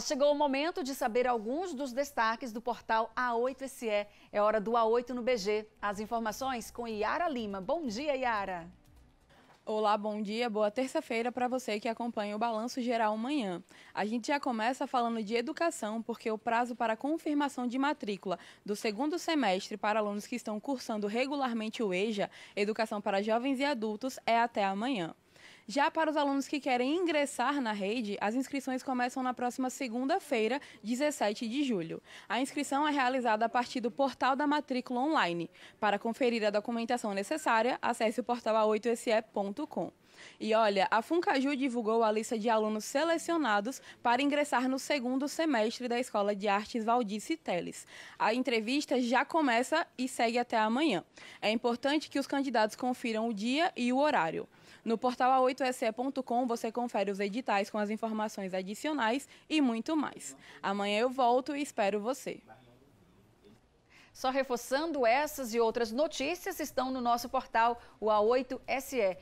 Chegou o momento de saber alguns dos destaques do portal A8SE. É hora do A8 no BG. As informações com Yara Lima. Bom dia, Yara. Olá, bom dia, boa terça-feira para você que acompanha o Balanço Geral amanhã. A gente já começa falando de educação, porque o prazo para confirmação de matrícula do segundo semestre para alunos que estão cursando regularmente o EJA, Educação para Jovens e Adultos, é até amanhã. Já para os alunos que querem ingressar na rede, as inscrições começam na próxima segunda-feira, 17 de julho. A inscrição é realizada a partir do portal da matrícula online. Para conferir a documentação necessária, acesse o portal a8se.com. E olha, a Funcaju divulgou a lista de alunos selecionados para ingressar no segundo semestre da Escola de Artes Valdice Teles. A entrevista já começa e segue até amanhã. É importante que os candidatos confiram o dia e o horário. No portal a8se.com você confere os editais com as informações adicionais e muito mais. Amanhã eu volto e espero você. Só reforçando, essas e outras notícias estão no nosso portal, o A8SE.